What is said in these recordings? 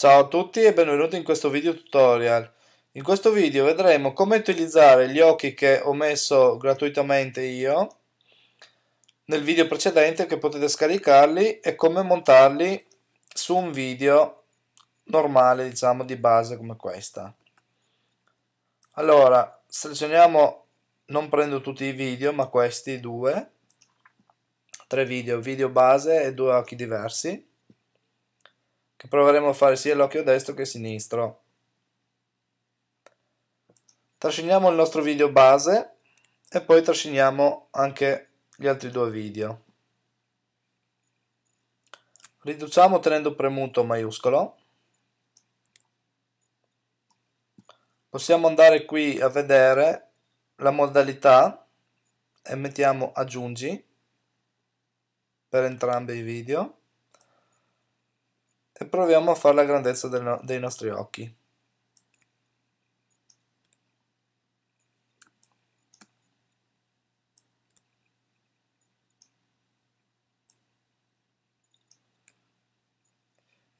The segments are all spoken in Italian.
Ciao a tutti e benvenuti in questo video tutorial. In questo video vedremo come utilizzare gli occhi che ho messo gratuitamente io nel video precedente che potete scaricarli e come montarli su un video normale diciamo di base come questa. Allora selezioniamo, non prendo tutti i video ma questi due, tre video, video base e due occhi diversi che proveremo a fare sia l'occhio destro che sinistro. Trasciniamo il nostro video base e poi trasciniamo anche gli altri due video. Riduciamo tenendo premuto maiuscolo. Possiamo andare qui a vedere la modalità e mettiamo aggiungi per entrambi i video e proviamo a fare la grandezza no dei nostri occhi.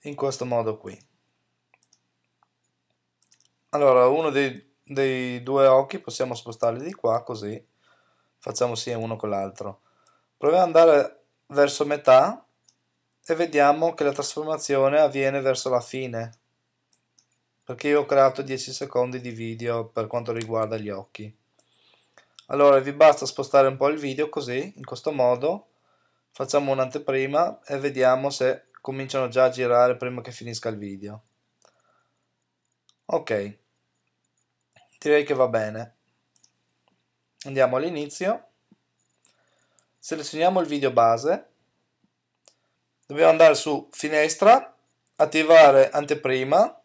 In questo modo qui. Allora, uno dei, dei due occhi possiamo spostarli di qua così facciamo sia uno con l'altro. Proviamo ad andare verso metà e vediamo che la trasformazione avviene verso la fine perché io ho creato 10 secondi di video per quanto riguarda gli occhi allora vi basta spostare un po' il video così in questo modo facciamo un'anteprima e vediamo se cominciano già a girare prima che finisca il video ok direi che va bene andiamo all'inizio selezioniamo il video base dobbiamo andare su finestra attivare anteprima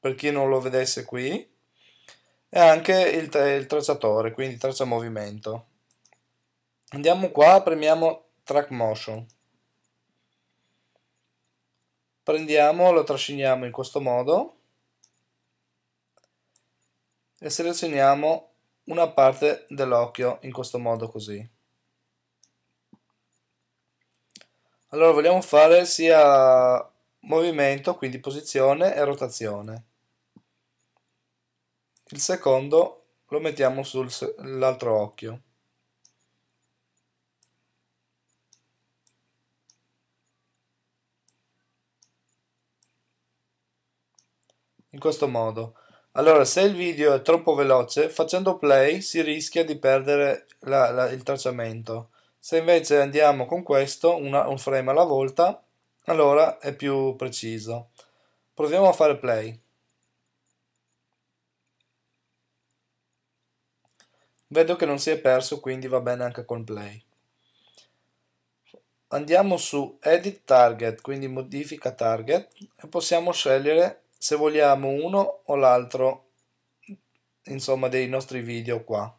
per chi non lo vedesse qui e anche il, il tracciatore quindi traccia movimento andiamo qua premiamo track motion prendiamo lo trasciniamo in questo modo e selezioniamo una parte dell'occhio in questo modo così Allora vogliamo fare sia movimento, quindi posizione e rotazione. Il secondo lo mettiamo sull'altro occhio. In questo modo. Allora, se il video è troppo veloce, facendo play si rischia di perdere la, la, il tracciamento. Se invece andiamo con questo, una, un frame alla volta, allora è più preciso. Proviamo a fare play. Vedo che non si è perso, quindi va bene anche con play. Andiamo su Edit Target, quindi modifica target, e possiamo scegliere se vogliamo uno o l'altro, insomma, dei nostri video qua.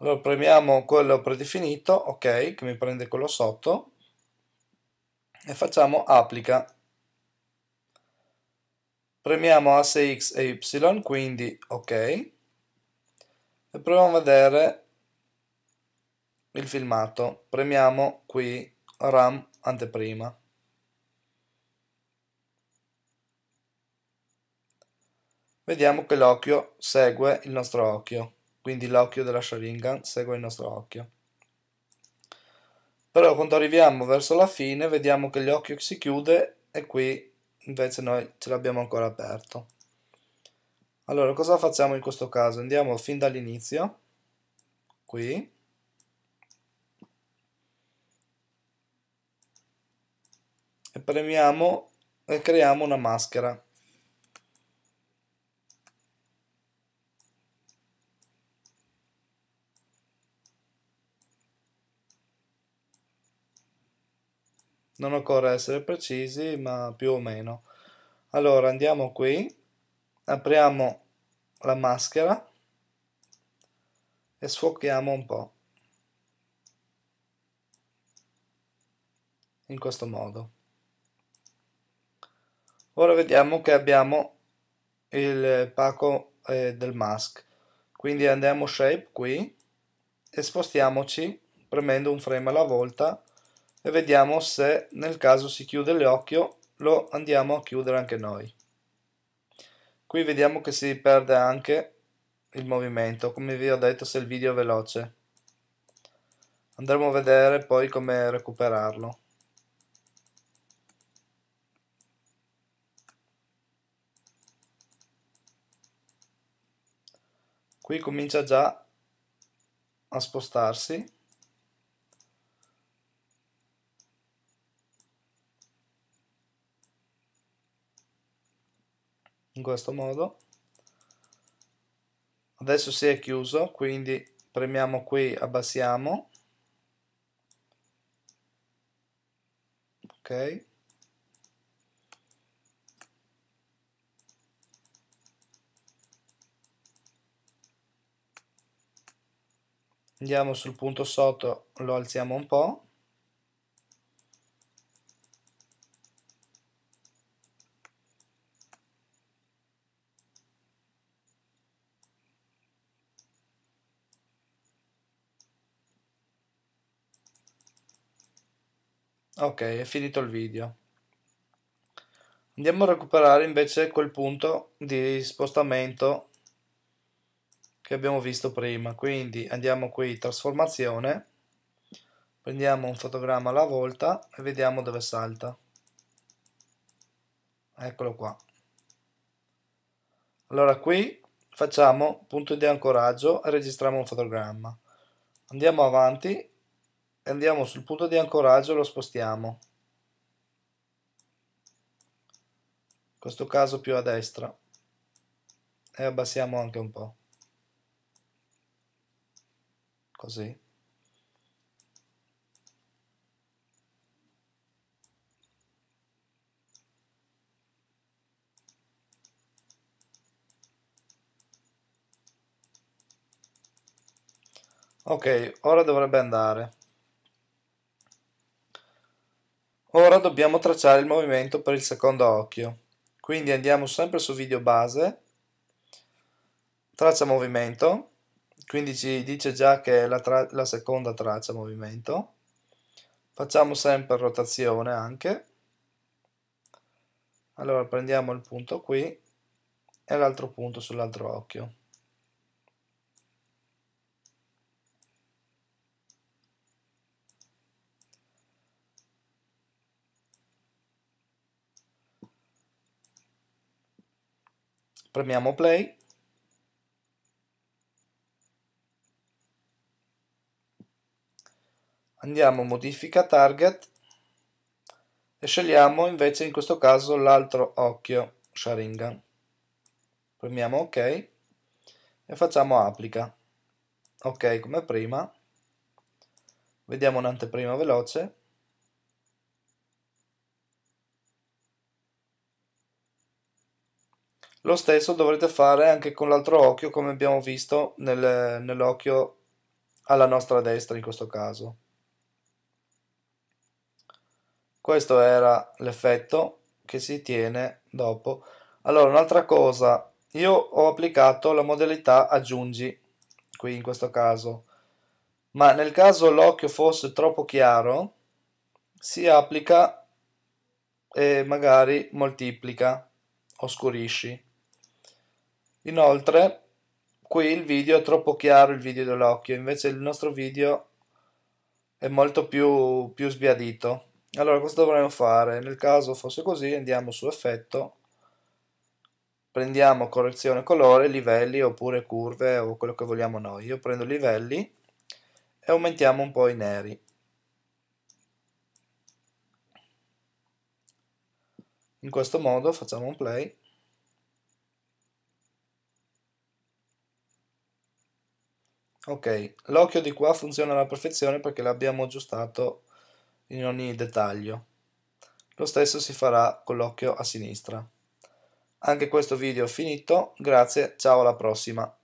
Allora premiamo quello predefinito, ok, che mi prende quello sotto e facciamo applica. Premiamo asse X e Y, quindi ok, e proviamo a vedere il filmato. Premiamo qui RAM anteprima. Vediamo che l'occhio segue il nostro occhio quindi l'occhio della Sharingan segue il nostro occhio. Però quando arriviamo verso la fine vediamo che l'occhio si chiude e qui invece noi ce l'abbiamo ancora aperto. Allora cosa facciamo in questo caso? Andiamo fin dall'inizio, qui, e premiamo e creiamo una maschera. non occorre essere precisi ma più o meno allora andiamo qui apriamo la maschera e sfocchiamo un po' in questo modo ora vediamo che abbiamo il pacco eh, del mask quindi andiamo shape qui e spostiamoci premendo un frame alla volta e vediamo se nel caso si chiude l'occhio lo andiamo a chiudere anche noi qui vediamo che si perde anche il movimento come vi ho detto se il video è veloce andremo a vedere poi come recuperarlo qui comincia già a spostarsi in questo modo adesso si è chiuso quindi premiamo qui abbassiamo ok andiamo sul punto sotto lo alziamo un po ok è finito il video andiamo a recuperare invece quel punto di spostamento che abbiamo visto prima quindi andiamo qui trasformazione prendiamo un fotogramma alla volta e vediamo dove salta eccolo qua allora qui facciamo punto di ancoraggio e registriamo un fotogramma andiamo avanti andiamo sul punto di ancoraggio e lo spostiamo in questo caso più a destra e abbassiamo anche un po' così ok ora dovrebbe andare Ora dobbiamo tracciare il movimento per il secondo occhio. Quindi andiamo sempre su video base, traccia movimento, quindi ci dice già che è la, la seconda traccia movimento. Facciamo sempre rotazione anche. Allora prendiamo il punto qui e l'altro punto sull'altro occhio. Premiamo play. Andiamo modifica target e scegliamo invece in questo caso l'altro occhio Sharingan. Premiamo ok e facciamo applica. Ok come prima. Vediamo un'anteprima veloce. Lo stesso dovrete fare anche con l'altro occhio come abbiamo visto nel, nell'occhio alla nostra destra in questo caso. Questo era l'effetto che si tiene dopo. Allora, un'altra cosa, io ho applicato la modalità aggiungi, qui in questo caso, ma nel caso l'occhio fosse troppo chiaro, si applica e magari moltiplica, oscurisci. Inoltre, qui il video è troppo chiaro, il video dell'occhio, invece il nostro video è molto più, più sbiadito. Allora, cosa dovremmo fare? Nel caso fosse così, andiamo su effetto, prendiamo correzione colore, livelli oppure curve o quello che vogliamo noi. Io prendo livelli e aumentiamo un po' i neri. In questo modo facciamo un play. ok l'occhio di qua funziona alla perfezione perché l'abbiamo aggiustato in ogni dettaglio lo stesso si farà con l'occhio a sinistra anche questo video è finito grazie ciao alla prossima